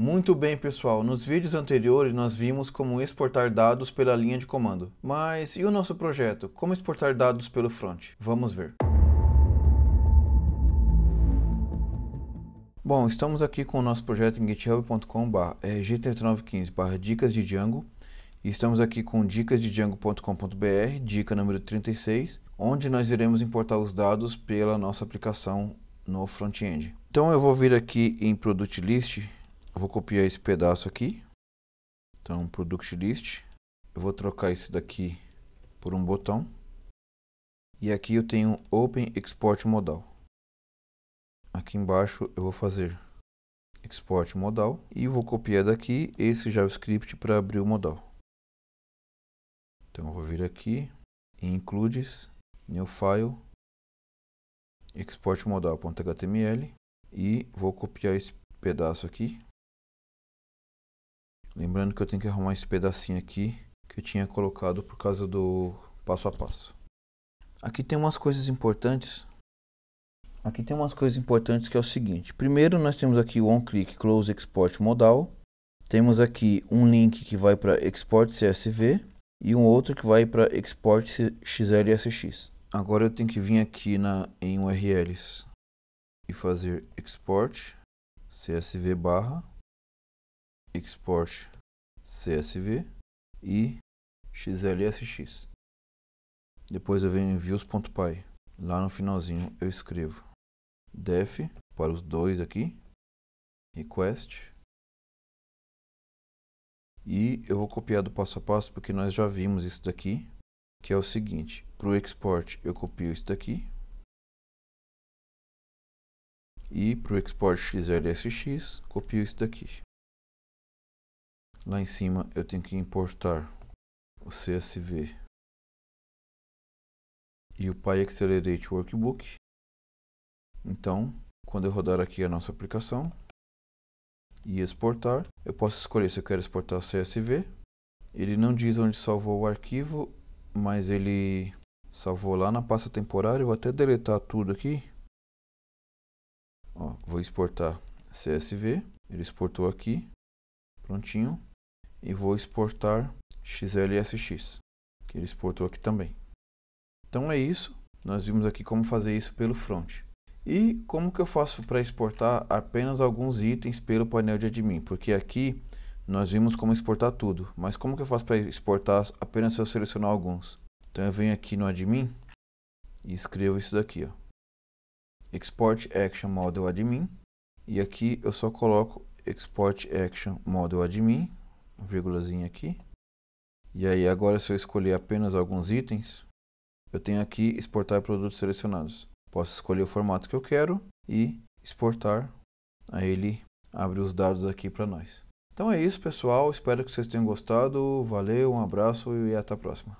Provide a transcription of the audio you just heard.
Muito bem, pessoal. Nos vídeos anteriores nós vimos como exportar dados pela linha de comando. Mas e o nosso projeto? Como exportar dados pelo front? Vamos ver. Bom, estamos aqui com o nosso projeto em github.com.br é, g3915 dicas de Django e estamos aqui com dicas de django.com.br, dica número 36, onde nós iremos importar os dados pela nossa aplicação no front-end. Então eu vou vir aqui em Product List eu vou copiar esse pedaço aqui. Então, product list. Eu vou trocar esse daqui por um botão. E aqui eu tenho Open Export Modal. Aqui embaixo eu vou fazer Export Modal. E vou copiar daqui esse JavaScript para abrir o modal. Então eu vou vir aqui em Includes, New File, Export Modal.html e vou copiar esse pedaço aqui Lembrando que eu tenho que arrumar esse pedacinho aqui que eu tinha colocado por causa do passo a passo. Aqui tem umas coisas importantes. Aqui tem umas coisas importantes que é o seguinte. Primeiro nós temos aqui o on-click close export modal. Temos aqui um link que vai para export CSV e um outro que vai para export XLSX. Agora eu tenho que vir aqui na em URLs e fazer export CSV barra export CSV e xlsx. Depois eu venho em views.py. Lá no finalzinho eu escrevo def para os dois aqui, request. E eu vou copiar do passo a passo porque nós já vimos isso daqui, que é o seguinte, para o export eu copio isso daqui. E para o export xlsx, copio isso daqui. Lá em cima eu tenho que importar o CSV e o PyAccelerate Workbook. Então, quando eu rodar aqui a nossa aplicação e exportar, eu posso escolher se eu quero exportar CSV. Ele não diz onde salvou o arquivo, mas ele salvou lá na pasta temporária. Eu vou até deletar tudo aqui. Ó, vou exportar CSV. Ele exportou aqui. Prontinho e vou exportar xlsx, que ele exportou aqui também. Então é isso, nós vimos aqui como fazer isso pelo front. E como que eu faço para exportar apenas alguns itens pelo painel de admin? Porque aqui nós vimos como exportar tudo, mas como que eu faço para exportar apenas se eu selecionar alguns? Então eu venho aqui no admin e escrevo isso daqui, ó. Export Action Model Admin. E aqui eu só coloco Export Action Model Admin vírgulazinha aqui. E aí agora se eu escolher apenas alguns itens, eu tenho aqui exportar produtos selecionados. Posso escolher o formato que eu quero e exportar. Aí ele abre os dados aqui para nós. Então é isso, pessoal. Espero que vocês tenham gostado. Valeu, um abraço e até a próxima.